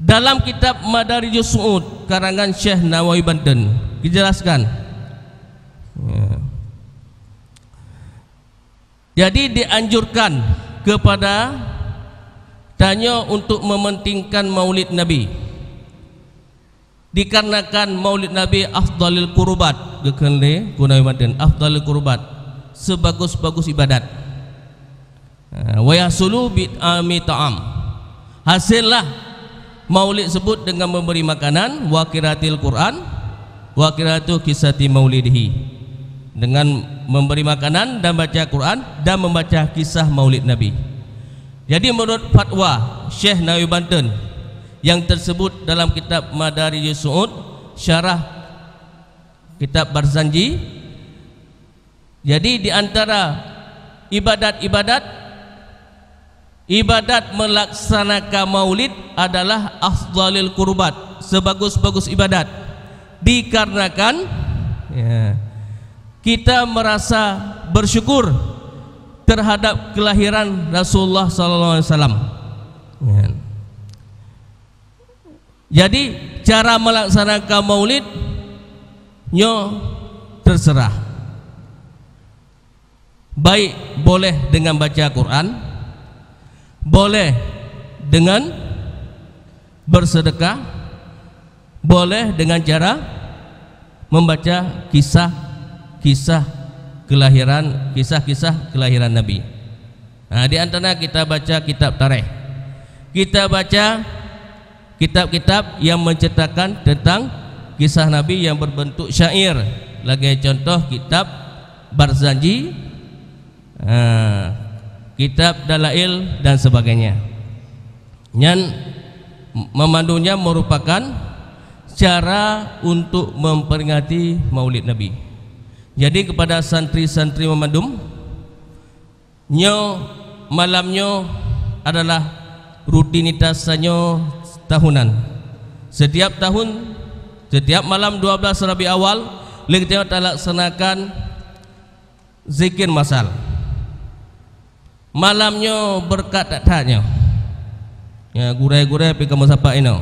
Dalam kitab Madarijus Su'ud karangan Syekh Nawawi Banten dijelaskan. Ya. Jadi dianjurkan kepada tanya untuk mementingkan maulid Nabi dikarenakan maulid Nabi afdalil kurubat gekenle gunawi madan afdalil kurubat sebagus-bagus ibadat ha, wa yasulu ami ta'am hasillah maulid sebut dengan memberi makanan wa qiratil quran wa qiratu kisati maulidihi dengan memberi makanan dan baca Quran dan membaca kisah maulid Nabi jadi menurut fatwa Syekh Nawawi Banten yang tersebut dalam kitab Madari Yusud syarah kitab Barzanji jadi di antara ibadat-ibadat ibadat melaksanakan maulid adalah afdalil kurbat sebagus-bagus ibadat dikarenakan ya yeah kita merasa bersyukur terhadap kelahiran Rasulullah sallallahu alaihi wasallam. Kan? Jadi cara melaksanakan maulid nyo terserah. Baik boleh dengan baca Quran, boleh dengan bersedekah, boleh dengan cara membaca kisah kisah kelahiran kisah-kisah kelahiran Nabi. Nah, ha, di antara kita baca kitab tarikh. Kita baca kitab-kitab yang menceritakan tentang kisah Nabi yang berbentuk syair. Lagi contoh kitab Barzanji, nah, ha, kitab Dalail dan sebagainya. Yang memandunya merupakan cara untuk memperingati Maulid Nabi. Jadi kepada santri-santri memadum Nyo malamnya adalah rutinitasnya tahunan Setiap tahun, setiap malam 12 Rabi awal Lekat kita laksanakan zikir masal Malamnya berkat tak tanya Ya gurai-gurai pergi ke masapa ini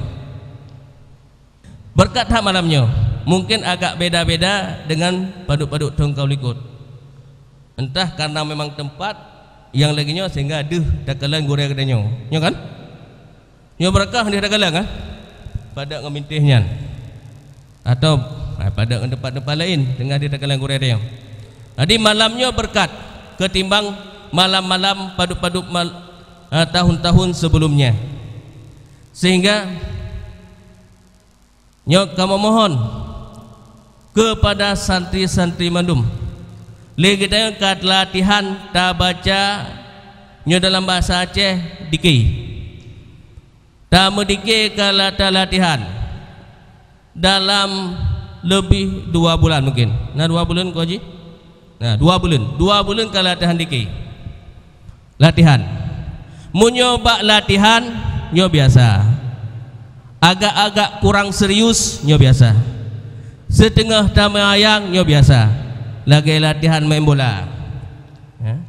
Berkat tak malamnya mungkin agak beda-beda dengan paduk-paduk tongkau likut entah karena memang tempat yang lagi nyo sehingga deh dakalan goreng kedanyo nyo kan nyo berkah di dakalan kan ah? pada ngemintihnya atau eh, ah, pada tempat-tempat lain dengan di dakalan goreng dia jadi malamnya berkat ketimbang malam-malam paduk-paduk mal, eh, tahun-tahun sebelumnya sehingga nyok kamu mohon kepada santri-santri mandum. Legitnya kat latihan tak baca nyo dalam bahasa Aceh dikei. tak medike kalau ta latihan dalam lebih dua bulan mungkin. Nah dua bulan kau Nah dua bulan, dua bulan kala latihan dikei. Latihan. Munyoba latihan nyo biasa. Agak-agak kurang serius nyo biasa setengah tamai ayang yo ya biasa lagi latihan main bola ya.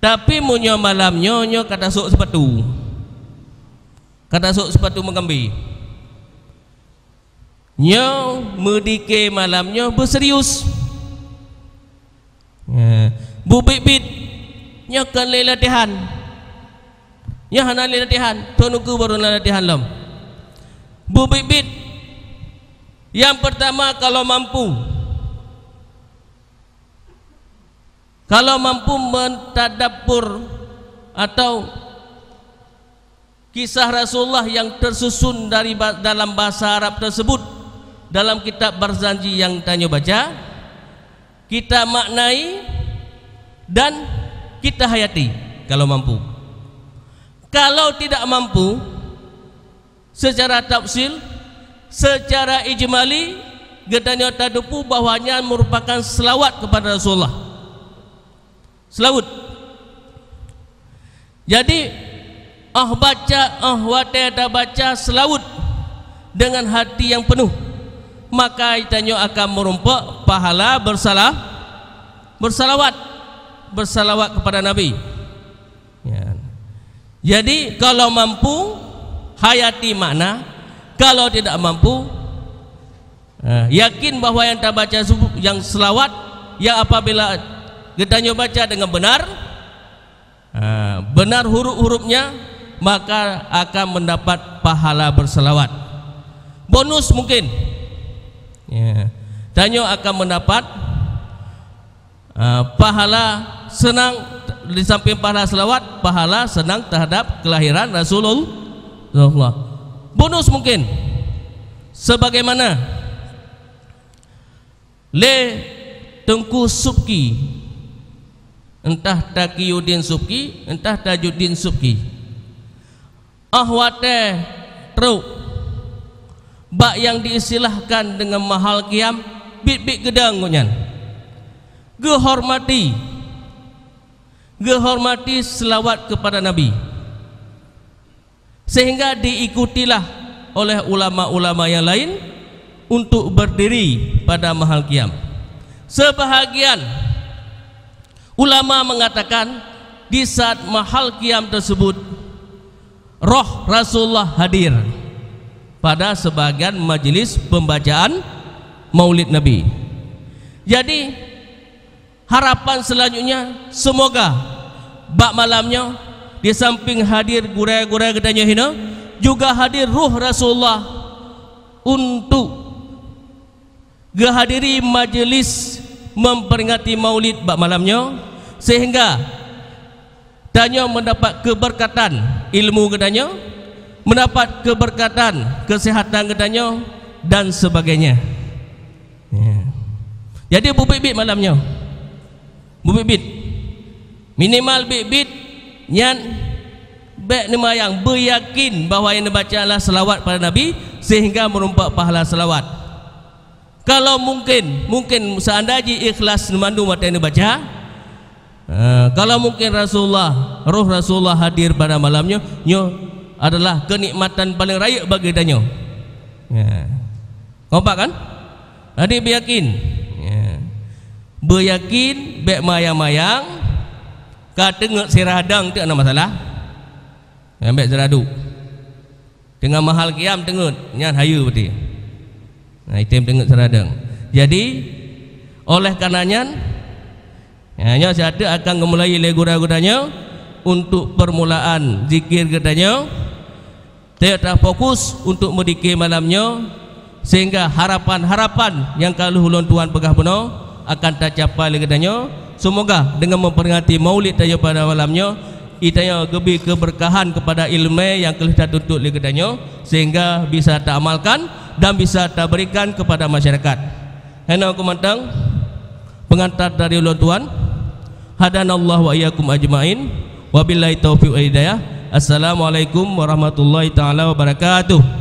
tapi munyo malam nyonyo kata sok sepatu kata sok sepatu mengambi nyo mudike malam nyo berserius ya. bu bibit nyo kali latihan nyo hanali latihan tonuku baru latihan lom bu bibit yang pertama kalau mampu Kalau mampu mentadabur Atau Kisah Rasulullah yang tersusun dari dalam bahasa Arab tersebut Dalam kitab Barzanji yang tanya baca Kita maknai Dan kita hayati Kalau mampu Kalau tidak mampu Secara tafsir secara ijmali kita getanya tadupu bahwanya merupakan selawat kepada Rasulullah selawat jadi ah baca ah wate ada baca selawat dengan hati yang penuh maka kita itanya akan merumpak pahala bersalah bersalawat bersalawat kepada Nabi ya. jadi kalau mampu hayati mana? kalau tidak mampu ha. yakin bahwa yang tak baca yang selawat ya apabila kita baca dengan benar ha. benar huruf-hurufnya maka akan mendapat pahala berselawat bonus mungkin ya. tanya akan mendapat uh, pahala senang di samping pahala selawat pahala senang terhadap kelahiran Rasulullah bonus mungkin sebagaimana le Tengku Subki entah Takiyuddin Subki entah Tajuddin Subki ahwate teruk bak yang diistilahkan dengan mahal kiam bit-bit gedang gunyan. gehormati gehormati selawat kepada Nabi sehingga diikutilah oleh ulama-ulama yang lain untuk berdiri pada mahal kiam sebahagian ulama mengatakan di saat mahal kiam tersebut roh Rasulullah hadir pada sebagian majlis pembacaan maulid Nabi jadi harapan selanjutnya semoga bak malamnya di samping hadir gurai-gurai katanya hina juga hadir ruh Rasulullah untuk gehadiri majlis memperingati maulid bak malamnya sehingga tanya mendapat keberkatan ilmu katanya mendapat keberkatan kesehatan katanya dan sebagainya ya. jadi bubit-bit malamnya bubit-bit minimal bubit-bit Nyan Bek ni mayang Beryakin bahawa yang dibaca adalah selawat pada Nabi Sehingga merumpak pahala selawat Kalau mungkin Mungkin seandainya ikhlas Memandu mata yang dibaca ha, Kalau mungkin Rasulullah Ruh Rasulullah hadir pada malamnya Nyo adalah kenikmatan paling raya bagi tanya ha. ya. Kompak kan? Jadi beryakin ya. Beryakin Bek mayang-mayang Kak tengok si radang tu ada masalah. ambek seradu. Dengan mahal kiam tengut, nyan hayu beti. Nah, item tengut seradang. Jadi oleh karenanya hanya si akan memulai legura-guranya untuk permulaan zikir katanya Tiada fokus untuk mendikir malamnya sehingga harapan-harapan yang kalau hulun tuan pegah benar akan tercapai katanya Semoga dengan memperingati maulid tayo pada malamnya Itanya gebi keberkahan kepada ilmu yang kita tuntut oleh kita Sehingga bisa tak amalkan dan bisa tak berikan kepada masyarakat Hena aku mantang Pengantar dari ulun tuan Hadanallah wa iyakum ajma'in Wabillahi taufiq wa hidayah Assalamualaikum warahmatullahi taala wabarakatuh